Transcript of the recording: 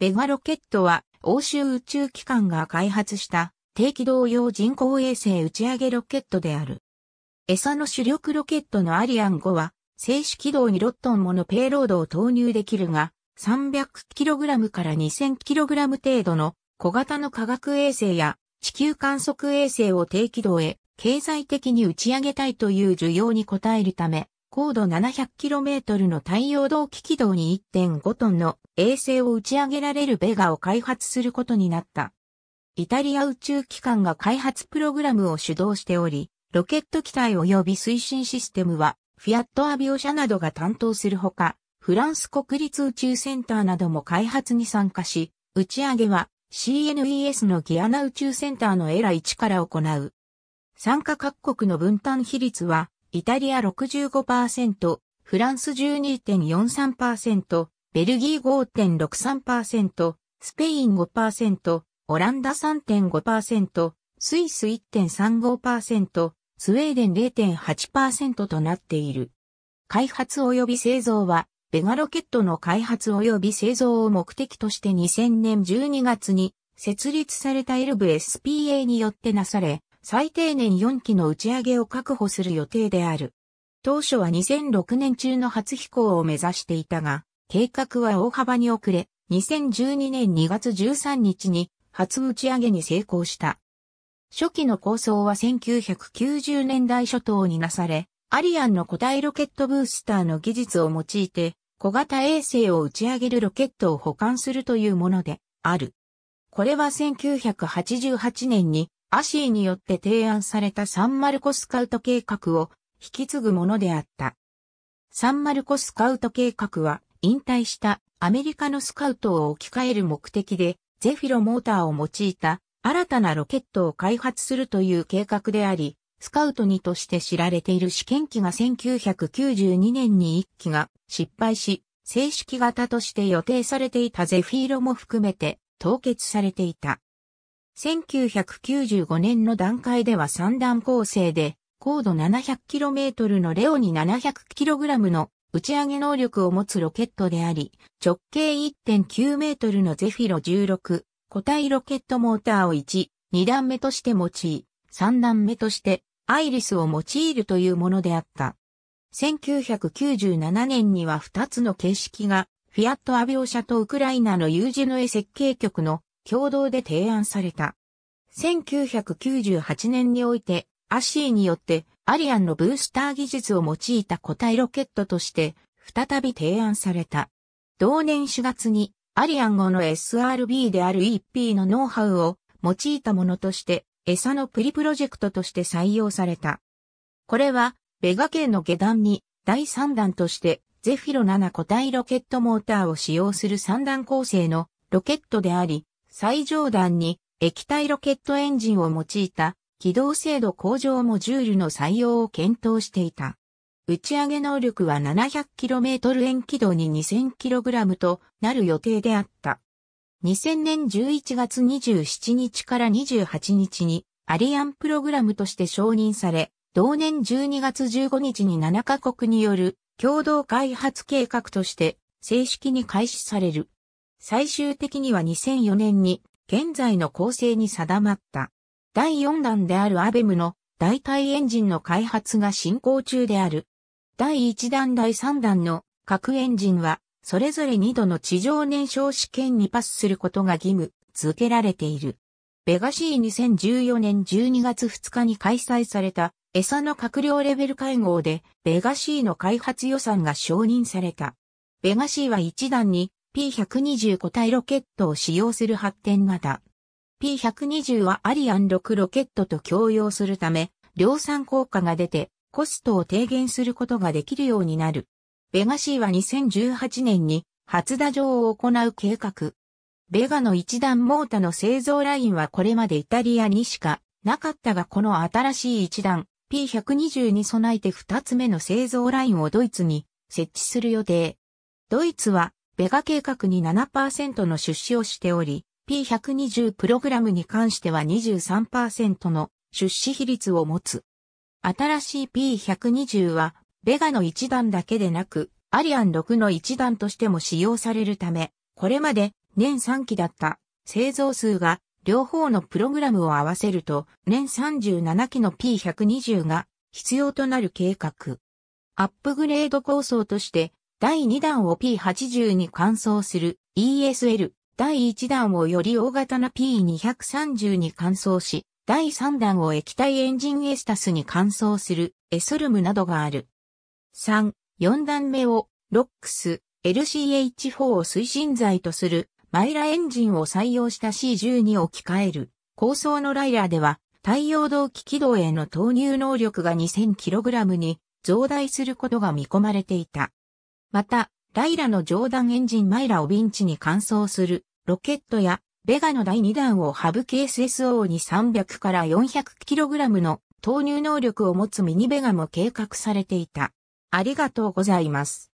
ベガロケットは欧州宇宙機関が開発した低軌道用人工衛星打ち上げロケットである。エサの主力ロケットのアリアン5は静止軌道に6トンものペイロードを投入できるが 300kg から 2000kg 程度の小型の科学衛星や地球観測衛星を低軌道へ経済的に打ち上げたいという需要に応えるため高度 700km の太陽動機軌道に1.5トンの衛星を打ち上げられるベガを開発することになった。イタリア宇宙機関が開発プログラムを主導しており、ロケット機体及び推進システムは、フィアットアビオ社などが担当するほか、フランス国立宇宙センターなども開発に参加し、打ち上げは CNES のギアナ宇宙センターのエラ1から行う。参加各国の分担比率はイタリア65%、フランス12.43%、ベルギー5.63%、スペイン5%、オランダ3.5%、スイス1.35%、スウェーデン0.8%となっている。開発及び製造は、ベガロケットの開発及び製造を目的として2000年12月に設立されたエルブ SPA によってなされ、最低年4機の打ち上げを確保する予定である。当初は2006年中の初飛行を目指していたが、計画は大幅に遅れ、2012年2月13日に初打ち上げに成功した。初期の構想は1990年代初頭になされ、アリアンの固体ロケットブースターの技術を用いて、小型衛星を打ち上げるロケットを保管するというものである。これは1988年にアシーによって提案されたサンマルコスカウト計画を引き継ぐものであった。サンマルコスカウト計画は引退したアメリカのスカウトを置き換える目的でゼフィロモーターを用いた新たなロケットを開発するという計画であり、スカウト2として知られている試験機が1992年に1機が失敗し、正式型として予定されていたゼフィーロも含めて凍結されていた。1995年の段階では3段構成で、高度 700km のレオに 700kg の打ち上げ能力を持つロケットであり、直径1.9メートルのゼフィロ16、個体ロケットモーターを1、2段目として用い、3段目としてアイリスを用いるというものであった。1997年には2つの形式が、フィアットアビオ社とウクライナのユージノエ設計局の共同で提案された。1998年において、アシーによってアリアンのブースター技術を用いた固体ロケットとして再び提案された。同年4月にアリアン後の SRB である EP のノウハウを用いたものとして餌のプリプロジェクトとして採用された。これはベガ系の下段に第3弾としてゼフィロ7個体ロケットモーターを使用する3段構成のロケットであり、最上段に液体ロケットエンジンを用いた軌道精度向上モジュールの採用を検討していた。打ち上げ能力は 700km 円軌道に 2000kg となる予定であった。2000年11月27日から28日にアリアンプログラムとして承認され、同年12月15日に7カ国による共同開発計画として正式に開始される。最終的には2004年に現在の構成に定まった。第4弾であるアベムの代替エンジンの開発が進行中である。第1弾第3弾の各エンジンはそれぞれ2度の地上燃焼試験にパスすることが義務付けられている。ベガシー2014年12月2日に開催された餌の閣僚レベル会合でベガシーの開発予算が承認された。ベガシーは1弾に P120 個体ロケットを使用する発展型。P120 はアリアン6ロケットと共用するため、量産効果が出て、コストを低減することができるようになる。ベガ C は2018年に初打上を行う計画。ベガの一段モータの製造ラインはこれまでイタリアにしかなかったがこの新しい一段 P120 に備えて二つ目の製造ラインをドイツに設置する予定。ドイツはベガ計画に7%の出資をしており、P120 プログラムに関しては23%の出資比率を持つ。新しい P120 は、ベガの一段だけでなく、アリアン6の一段としても使用されるため、これまで年3期だった製造数が両方のプログラムを合わせると年37期の P120 が必要となる計画。アップグレード構想として第2弾を P80 に換装する ESL、第1弾をより大型な P230 に換装し、第3弾を液体エンジンエスタスに換装するエソルムなどがある。3、4段目をロックス LCH4 を推進剤とするマイラエンジンを採用した C10 に置き換える。高層のライラーでは太陽動機軌道への投入能力が 2000kg に増大することが見込まれていた。また、ライラの上段エンジンマイラをビンチに換装するロケットや、ベガの第2弾をハブ KSSO に300から 400kg の投入能力を持つミニベガも計画されていた。ありがとうございます。